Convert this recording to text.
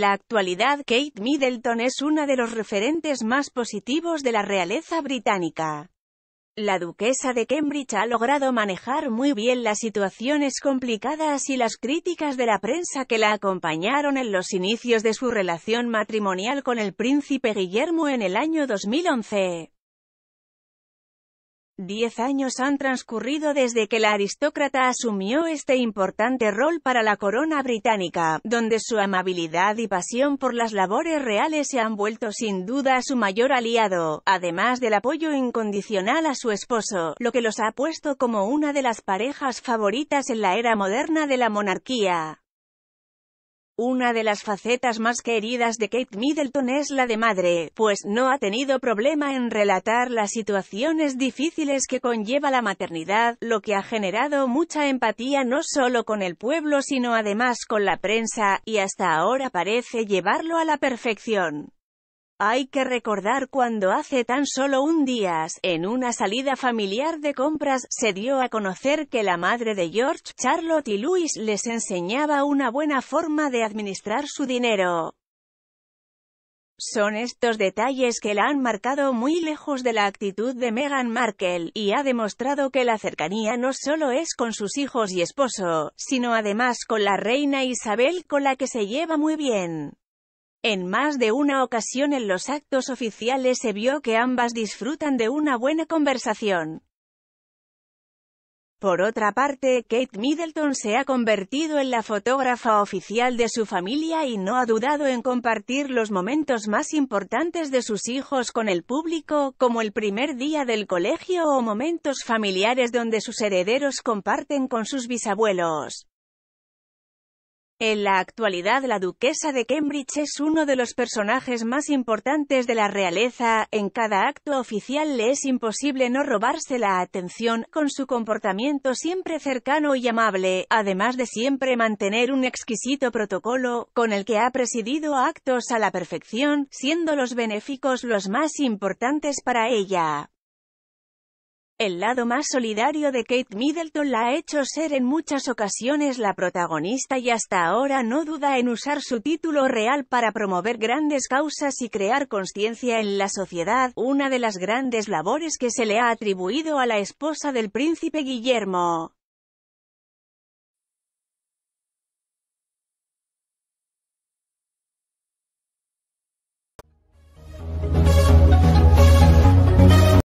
la actualidad Kate Middleton es una de los referentes más positivos de la realeza británica. La duquesa de Cambridge ha logrado manejar muy bien las situaciones complicadas y las críticas de la prensa que la acompañaron en los inicios de su relación matrimonial con el príncipe Guillermo en el año 2011. Diez años han transcurrido desde que la aristócrata asumió este importante rol para la corona británica, donde su amabilidad y pasión por las labores reales se han vuelto sin duda su mayor aliado, además del apoyo incondicional a su esposo, lo que los ha puesto como una de las parejas favoritas en la era moderna de la monarquía. Una de las facetas más queridas de Kate Middleton es la de madre, pues no ha tenido problema en relatar las situaciones difíciles que conlleva la maternidad, lo que ha generado mucha empatía no solo con el pueblo sino además con la prensa, y hasta ahora parece llevarlo a la perfección. Hay que recordar cuando hace tan solo un día, en una salida familiar de compras, se dio a conocer que la madre de George, Charlotte y Louis les enseñaba una buena forma de administrar su dinero. Son estos detalles que la han marcado muy lejos de la actitud de Meghan Markle, y ha demostrado que la cercanía no solo es con sus hijos y esposo, sino además con la reina Isabel con la que se lleva muy bien. En más de una ocasión en los actos oficiales se vio que ambas disfrutan de una buena conversación. Por otra parte, Kate Middleton se ha convertido en la fotógrafa oficial de su familia y no ha dudado en compartir los momentos más importantes de sus hijos con el público, como el primer día del colegio o momentos familiares donde sus herederos comparten con sus bisabuelos. En la actualidad la duquesa de Cambridge es uno de los personajes más importantes de la realeza, en cada acto oficial le es imposible no robarse la atención, con su comportamiento siempre cercano y amable, además de siempre mantener un exquisito protocolo, con el que ha presidido actos a la perfección, siendo los benéficos los más importantes para ella. El lado más solidario de Kate Middleton la ha hecho ser en muchas ocasiones la protagonista y hasta ahora no duda en usar su título real para promover grandes causas y crear conciencia en la sociedad, una de las grandes labores que se le ha atribuido a la esposa del príncipe Guillermo.